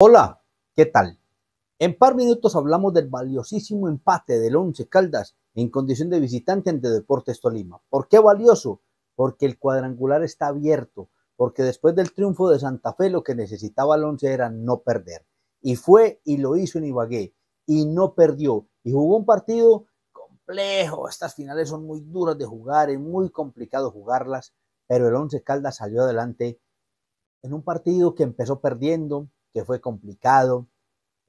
Hola, ¿qué tal? En par minutos hablamos del valiosísimo empate del Once Caldas en condición de visitante ante Deportes Tolima. ¿Por qué valioso? Porque el cuadrangular está abierto, porque después del triunfo de Santa Fe lo que necesitaba el Once era no perder. Y fue y lo hizo en Ibagué, y no perdió. Y jugó un partido complejo, estas finales son muy duras de jugar, es muy complicado jugarlas, pero el Once Caldas salió adelante en un partido que empezó perdiendo, que fue complicado,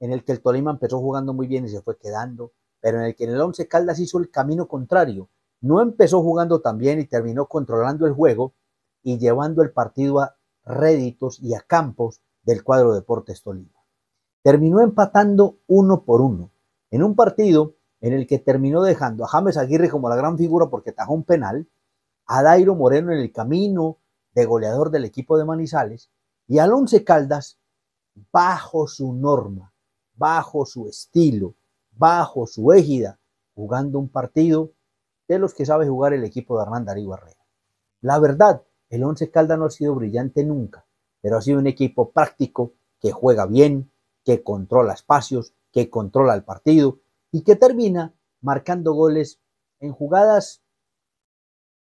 en el que el Tolima empezó jugando muy bien y se fue quedando, pero en el que en el Once Caldas hizo el camino contrario. No empezó jugando tan bien y terminó controlando el juego y llevando el partido a réditos y a campos del cuadro Deportes Tolima. Terminó empatando uno por uno, en un partido en el que terminó dejando a James Aguirre como la gran figura porque tajó un penal, a Dairo Moreno en el camino de goleador del equipo de Manizales y al Once Caldas bajo su norma, bajo su estilo, bajo su égida, jugando un partido de los que sabe jugar el equipo de Hernán Darío Herrera. La verdad, el Once Calda no ha sido brillante nunca, pero ha sido un equipo práctico que juega bien, que controla espacios, que controla el partido y que termina marcando goles en jugadas,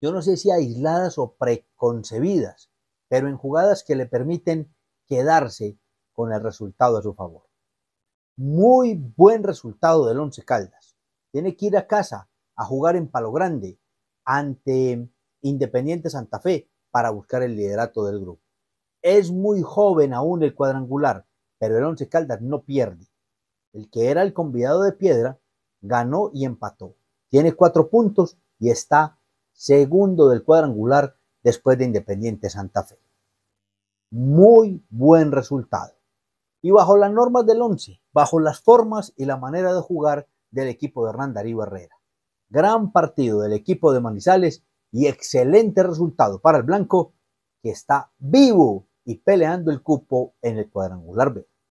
yo no sé si aisladas o preconcebidas, pero en jugadas que le permiten quedarse con el resultado a su favor. Muy buen resultado del Once Caldas. Tiene que ir a casa a jugar en Palo Grande ante Independiente Santa Fe para buscar el liderato del grupo. Es muy joven aún el cuadrangular, pero el Once Caldas no pierde. El que era el convidado de piedra ganó y empató. Tiene cuatro puntos y está segundo del cuadrangular después de Independiente Santa Fe. Muy buen resultado y bajo las normas del 11, bajo las formas y la manera de jugar del equipo de Hernán Darío Herrera. Gran partido del equipo de Manizales y excelente resultado para el Blanco que está vivo y peleando el cupo en el cuadrangular B.